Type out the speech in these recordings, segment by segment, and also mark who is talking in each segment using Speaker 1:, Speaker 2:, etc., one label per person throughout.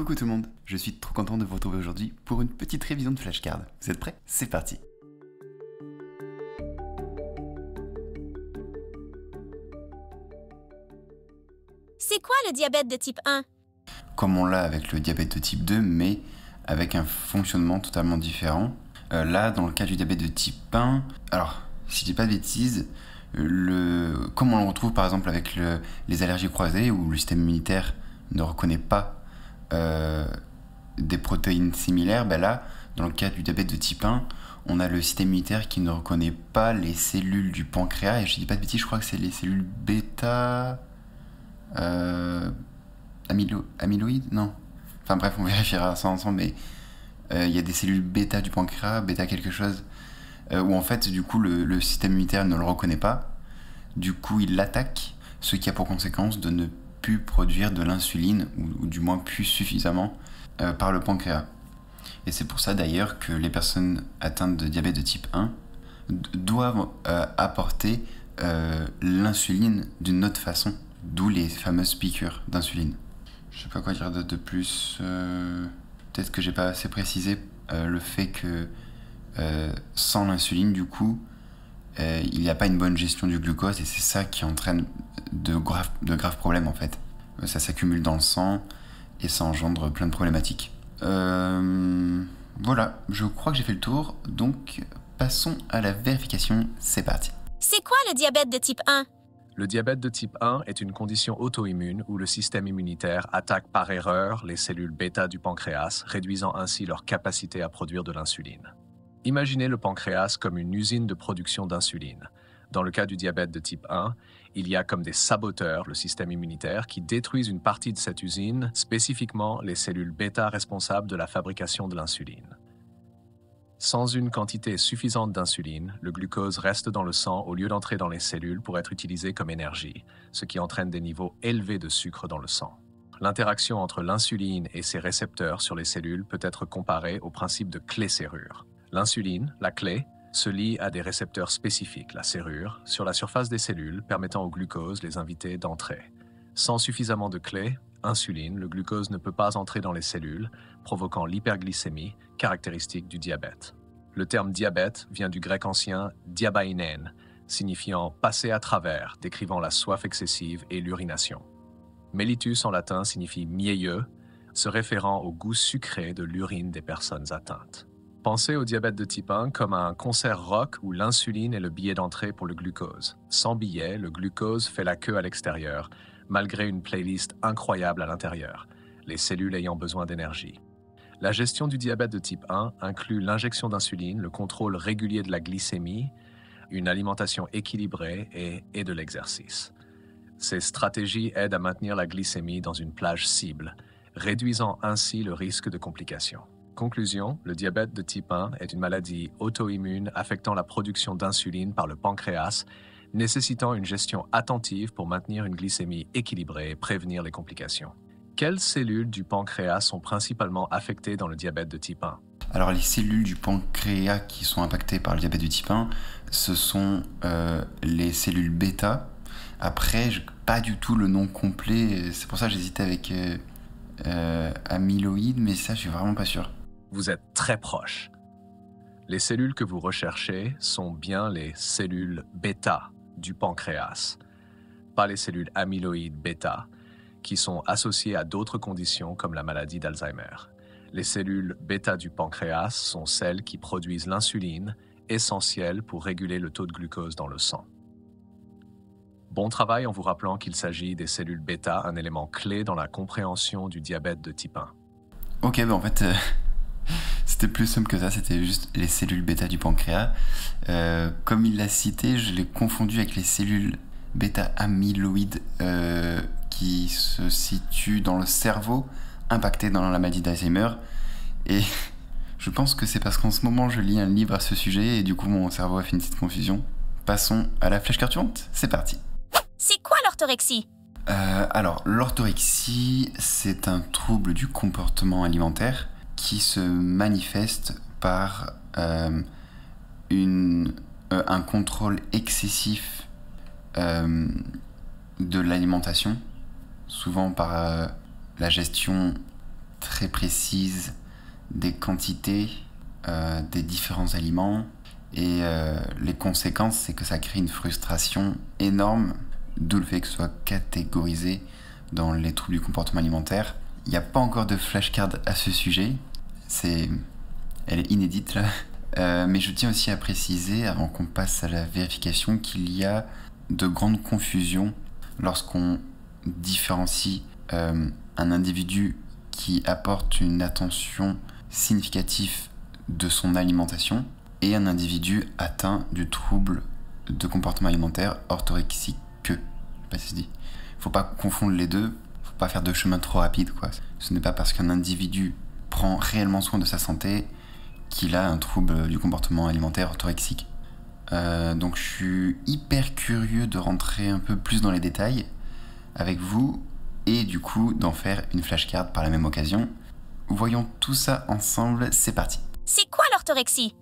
Speaker 1: Coucou tout le monde, je suis trop content de vous retrouver aujourd'hui pour une petite révision de flashcard. Vous êtes prêts C'est parti C'est quoi le diabète de type 1 Comme on l'a avec le diabète de type 2, mais avec un fonctionnement totalement différent. Euh, là, dans le cas du diabète de type 1, alors, si je dis pas de bêtises, le, comme on le retrouve par exemple avec les allergies croisées où le système immunitaire ne reconnaît pas euh, des protéines similaires, ben là, dans le cas du diabète de type 1, on a le système immunitaire qui ne reconnaît pas les cellules du pancréas, et je dis pas de bêtises, je crois que c'est les cellules bêta. Euh, amylo, amyloïdes Non. Enfin bref, on vérifiera ça ensemble, mais euh, il y a des cellules bêta du pancréas, bêta quelque chose, où en fait, du coup, le, le système immunitaire ne le reconnaît pas. Du coup, il l'attaque, ce qui a pour conséquence de ne pu produire de l'insuline, ou, du moins pu suffisamment, euh, par le pancréas. Et c'est pour ça d'ailleurs que les personnes atteintes de diabète de type 1 doivent euh, apporter euh, l'insuline d'une autre façon, d'où les fameuses piqûres d'insuline. Je sais pas quoi dire de, plus. Peut-être que j'ai pas assez précisé le fait que sans l'insuline, du coup, euh, il n'y a pas une bonne gestion du glucose et c'est ça qui entraîne de graves, de graves problèmes en fait. Euh, ça s'accumule dans le sang et ça engendre plein de problématiques. Euh, voilà, je crois que j'ai fait le tour, donc
Speaker 2: passons à la vérification, c'est parti.
Speaker 1: C'est quoi le diabète de type 1
Speaker 2: le diabète de type 1 est une condition auto-immune où le système immunitaire attaque par erreur les cellules bêta du pancréas, réduisant ainsi leur capacité à produire de l'insuline. Imaginez le pancréas comme une usine de production d'insuline. Dans le cas du diabète de type 1, il y a comme des saboteurs le système immunitaire qui détruisent une partie de cette usine, spécifiquement les cellules bêta responsables de la fabrication de l'insuline. Sans une quantité suffisante d'insuline, le glucose reste dans le sang au lieu d'entrer dans les cellules pour être utilisé comme énergie, ce qui entraîne des niveaux élevés de sucre dans le sang. L'interaction entre l'insuline et ses récepteurs sur les cellules peut être comparée au principe de clé-serrure. L'insuline, la clé, se lie à des récepteurs spécifiques, la serrure, sur la surface des cellules, permettant au glucose, les invités, d'entrer. Sans suffisamment de clés, insuline, le glucose ne peut pas entrer dans les cellules, provoquant l'hyperglycémie, caractéristique du diabète. Le terme diabète vient du grec ancien diabainen, signifiant passer à travers, décrivant la soif excessive et l'urination. Mellitus en latin signifie mieilleux », se référant au goût sucré de l'urine des personnes atteintes. Pensez au diabète de type 1 comme à un concert rock où l'insuline est le billet d'entrée pour le glucose. Sans billet, le glucose fait la queue à l'extérieur, malgré une playlist incroyable à l'intérieur, les cellules ayant besoin d'énergie. La gestion du diabète de type 1 inclut l'injection d'insuline, le contrôle régulier de la glycémie, une alimentation équilibrée et, et de l'exercice. Ces stratégies aident à maintenir la glycémie dans une plage cible, réduisant ainsi le risque de complications. Conclusion, le diabète de type 1 est une maladie auto-immune affectant la production d'insuline par le pancréas, nécessitant une gestion attentive pour maintenir une glycémie équilibrée et prévenir les complications. Quelles cellules du pancréas sont principalement affectées dans le diabète de type 1
Speaker 1: Alors les cellules du pancréas qui sont impactées par le diabète de type 1, ce sont euh, les cellules bêta. Après, pas du tout le nom complet, c'est pour ça que j'hésitais avec... Euh, euh,
Speaker 2: amyloïde, mais ça, je suis vraiment pas sûr. Vous êtes très proche. Les cellules que vous recherchez sont bien les cellules bêta du pancréas, pas les cellules amyloïdes bêta qui sont associées à d'autres conditions comme la maladie d'Alzheimer. Les cellules bêta du pancréas sont celles qui produisent l'insuline, essentielle pour réguler le taux de glucose dans le sang. Bon travail en vous rappelant qu'il s'agit des cellules bêta, un élément clé dans la compréhension du diabète de type 1.
Speaker 1: Ok, ben en fait, euh, c'était plus simple que ça, c'était juste les cellules bêta du pancréas. Euh, comme il l'a cité, je l'ai confondu avec les cellules bêta amyloïdes euh, qui se situent dans le cerveau impacté dans la maladie d'Alzheimer. Et je pense que c'est parce qu'en ce moment je lis un livre à ce sujet et du coup mon cerveau a fait une petite confusion. Passons à la flèche carturante, c'est parti.
Speaker 2: C'est quoi l'orthorexie
Speaker 1: euh, alors, l'orthorexie, c'est un trouble du comportement alimentaire qui se manifeste par euh, une, euh, un contrôle excessif euh, de l'alimentation, souvent par la gestion très précise des quantités des différents aliments. Et les conséquences, c'est que ça crée une frustration énorme, d'où le fait que ce soit catégorisé dans les troubles du comportement alimentaire. Il n'y a pas encore de flashcard à ce sujet, c'est, elle est inédite là. Euh, mais je tiens aussi à préciser, avant qu'on passe à la vérification, qu'il y a de grandes confusions lorsqu'on différencie euh, un individu qui apporte une attention significative de son alimentation et un individu atteint du trouble de comportement alimentaire orthorexique. Je sais pas dit. Faut pas confondre les deux, faut pas faire de chemin trop rapide quoi. Ce n'est pas parce qu'un individu prend réellement soin de sa santé, qu'il a un trouble euh, du comportement alimentaire orthorexique. Euh, donc je suis hyper curieux de rentrer un peu plus dans les détails avec vous et du coup d'en faire une flashcard par la même occasion. Voyons tout ça ensemble, c'est parti.
Speaker 2: C'est quoi l'orthorexie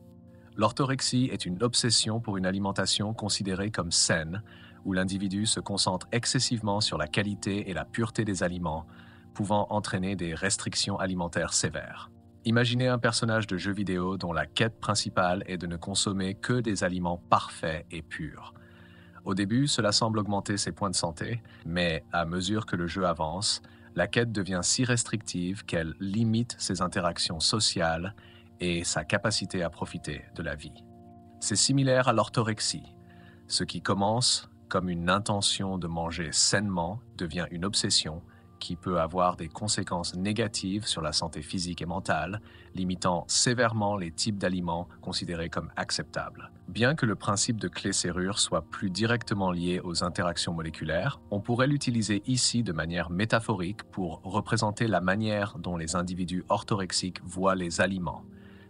Speaker 2: L'orthorexie est une obsession pour une alimentation considérée comme saine, où l'individu se concentre excessivement sur la qualité et la pureté des aliments, pouvant entraîner des restrictions alimentaires sévères. Imaginez un personnage de jeu vidéo dont la quête principale est de ne consommer que des aliments parfaits et purs. Au début, cela semble augmenter ses points de santé, mais à mesure que le jeu avance, la quête devient si restrictive qu'elle limite ses interactions sociales et sa capacité à profiter de la vie. C'est similaire à l'orthorexie. Ce qui commence comme une intention de manger sainement devient une obsession qui peut avoir des conséquences négatives sur la santé physique et mentale, limitant sévèrement les types d'aliments considérés comme acceptables. Bien que le principe de clé-serrure soit plus directement lié aux interactions moléculaires, on pourrait l'utiliser ici de manière métaphorique pour représenter la manière dont les individus orthorexiques voient les aliments.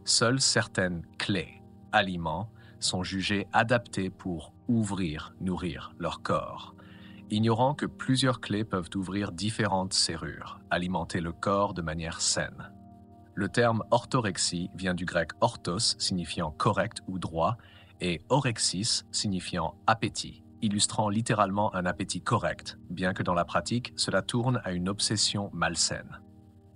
Speaker 2: Seules certaines clés, aliments, sont jugées adaptées pour ouvrir, nourrir leur corps ignorant que plusieurs clés peuvent ouvrir différentes serrures, alimenter le corps de manière saine. Le terme orthorexie vient du grec orthos signifiant correct ou droit et orexis signifiant appétit, illustrant littéralement un appétit correct, bien que dans la pratique cela tourne à une obsession malsaine.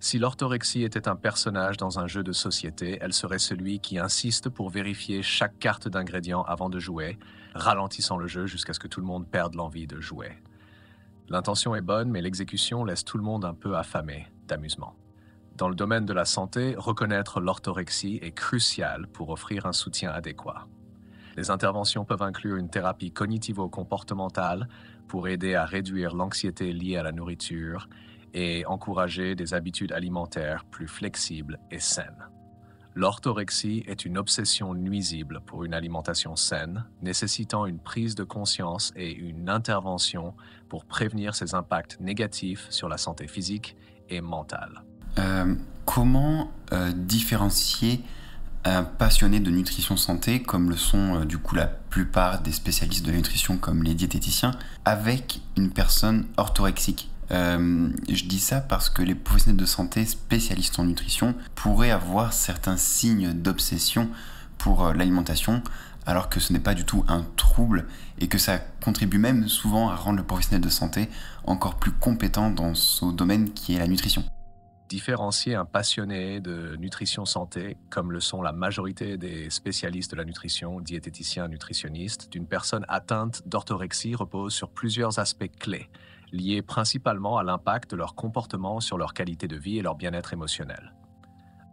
Speaker 2: Si l'orthorexie était un personnage dans un jeu de société, elle serait celui qui insiste pour vérifier chaque carte d'ingrédients avant de jouer, ralentissant le jeu jusqu'à ce que tout le monde perde l'envie de jouer. L'intention est bonne, mais l'exécution laisse tout le monde un peu affamé d'amusement. Dans le domaine de la santé, reconnaître l'orthorexie est crucial pour offrir un soutien adéquat. Les interventions peuvent inclure une thérapie cognitivo-comportementale pour aider à réduire l'anxiété liée à la nourriture et encourager des habitudes alimentaires plus flexibles et saines. L'orthorexie est une obsession nuisible pour une alimentation saine, nécessitant une prise de conscience et une intervention pour prévenir ses impacts négatifs sur la santé physique et mentale.
Speaker 1: Euh, comment euh, différencier un passionné de nutrition santé, comme le sont euh, du coup la plupart des spécialistes de nutrition comme les diététiciens, avec une personne orthorexique euh, je dis ça parce que les professionnels de santé spécialistes en nutrition pourraient avoir certains signes d'obsession pour euh, l'alimentation, alors que ce n'est pas du tout un trouble et que ça contribue même souvent à rendre le professionnel de santé encore plus compétent dans ce domaine qui est la nutrition.
Speaker 2: Différencier un passionné de nutrition santé, comme le sont la majorité des spécialistes de la nutrition, diététiciens, nutritionnistes, d'une personne atteinte d'orthorexie repose sur plusieurs aspects clés liés principalement à l'impact de leur comportement sur leur qualité de vie et leur bien-être émotionnel.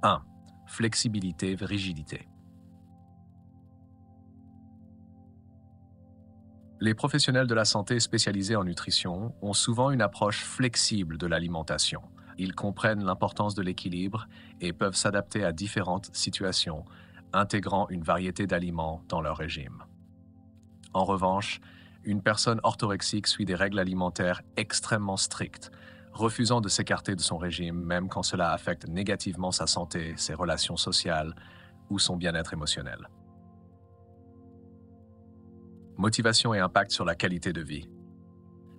Speaker 2: 1. Flexibilité, rigidité. Les professionnels de la santé spécialisés en nutrition ont souvent une approche flexible de l'alimentation. Ils comprennent l'importance de l'équilibre et peuvent s'adapter à différentes situations, intégrant une variété d'aliments dans leur régime. En revanche, une personne orthorexique suit des règles alimentaires extrêmement strictes, refusant de s'écarter de son régime même quand cela affecte négativement sa santé, ses relations sociales ou son bien-être émotionnel. Motivation et impact sur la qualité de vie.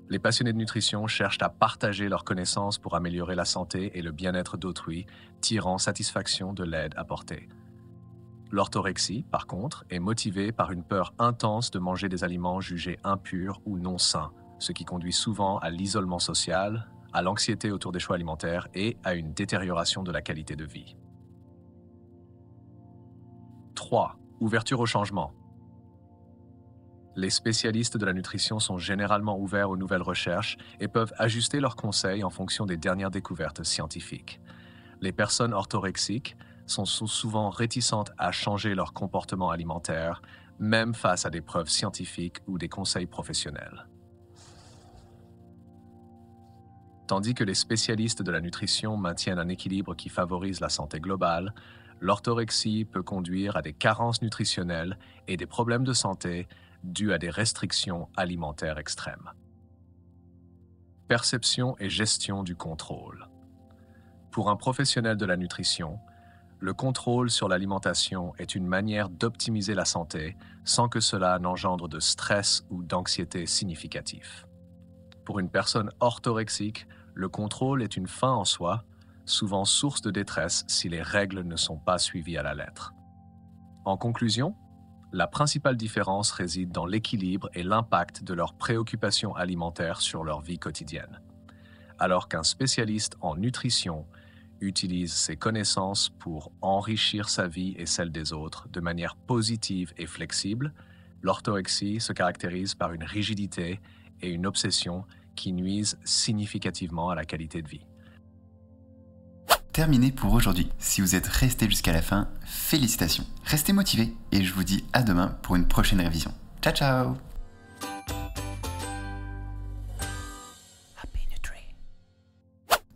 Speaker 2: Les passionnés de nutrition cherchent à partager leurs connaissances pour améliorer la santé et le bien-être d'autrui, tirant satisfaction de l'aide apportée. L'orthorexie, par contre, est motivée par une peur intense de manger des aliments jugés impurs ou non sains, ce qui conduit souvent à l'isolement social, à l'anxiété autour des choix alimentaires et à une détérioration de la qualité de vie. 3. Ouverture au changement. Les spécialistes de la nutrition sont généralement ouverts aux nouvelles recherches et peuvent ajuster leurs conseils en fonction des dernières découvertes scientifiques. Les personnes orthorexiques sont souvent réticentes à changer leur comportement alimentaire, même face à des preuves scientifiques ou des conseils professionnels. Tandis que les spécialistes de la nutrition maintiennent un équilibre qui favorise la santé globale, l'orthorexie peut conduire à des carences nutritionnelles et des problèmes de santé dus à des restrictions alimentaires extrêmes. Perception et gestion du contrôle. Pour un professionnel de la nutrition, le contrôle sur l'alimentation est une manière d'optimiser la santé sans que cela n'engendre de stress ou d'anxiété significatif. Pour une personne orthorexique, le contrôle est une fin en soi, souvent source de détresse si les règles ne sont pas suivies à la lettre. En conclusion, la principale différence réside dans l'équilibre et l'impact de leurs préoccupations alimentaires sur leur vie quotidienne. Alors qu'un spécialiste en nutrition utilise ses connaissances pour enrichir sa vie et celle des autres de manière positive et flexible, l'orthorexie se caractérise par une rigidité et une obsession qui nuisent significativement à la qualité de vie. Terminé
Speaker 1: pour aujourd'hui. Si vous êtes resté jusqu'à la fin, félicitations. Restez motivé et je vous dis à demain pour une prochaine révision. Ciao ciao